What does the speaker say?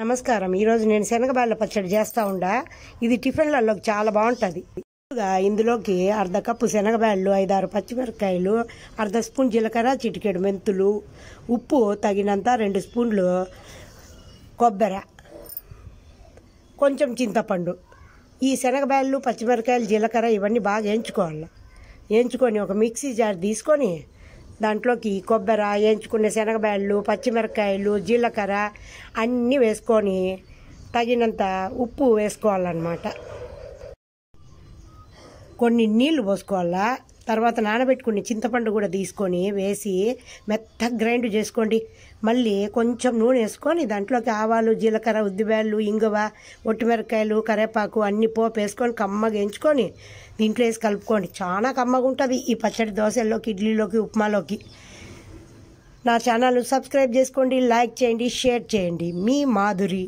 నమస్కారం ఈరోజు నేను శనగబాళ్ళ పచ్చడి చేస్తా ఉండా ఇది టిఫిన్లలో చాలా బాగుంటుంది ఇందులోకి అర్ధ కప్పు శనగబాళ్ళు ఐదారు పచ్చిమిరపకాయలు అర్ధ స్పూన్ జీలకర్ర చిటికెడు మెంతులు ఉప్పు తగినంత రెండు స్పూన్లు కొబ్బరి కొంచెం చింతపండు ఈ శనగబాళ్ళు పచ్చిమిరపకాయలు జీలకర్ర ఇవన్నీ బాగా వేయించుకోవాలి వేయించుకొని ఒక మిక్సీ జార్ తీసుకొని దాంట్లోకి కొబ్బరి వేయించుకున్న శనగబ్యాళ్ళు పచ్చిమిరకాయలు జీలకర్ర అన్నీ వేసుకొని తగినంత ఉప్పు వేసుకోవాలన్నమాట కొన్ని నీళ్లు పోసుకోవాలా తర్వాత నానబెట్టుకుని చింతపండు కూడా తీసుకొని వేసి మెత్తగా గ్రైండ్ చేసుకోండి మళ్ళీ కొంచెం నూనె వేసుకొని దాంట్లోకి ఆవాలు జీలకర్ర ఉద్దిబేళ్ళు ఇంగువ ఒట్టిమిరకాయలు కరేపాకు అన్ని పోపు వేసుకొని కమ్మగా ఎంచుకొని దీంట్లో వేసి కలుపుకోండి చాలా కమ్మగా ఉంటుంది ఈ పచ్చడి దోశల్లోకి ఇడ్లీలోకి ఉప్మాలోకి నా ఛానల్ సబ్స్క్రైబ్ చేసుకోండి లైక్ చేయండి షేర్ చేయండి మీ మాధురి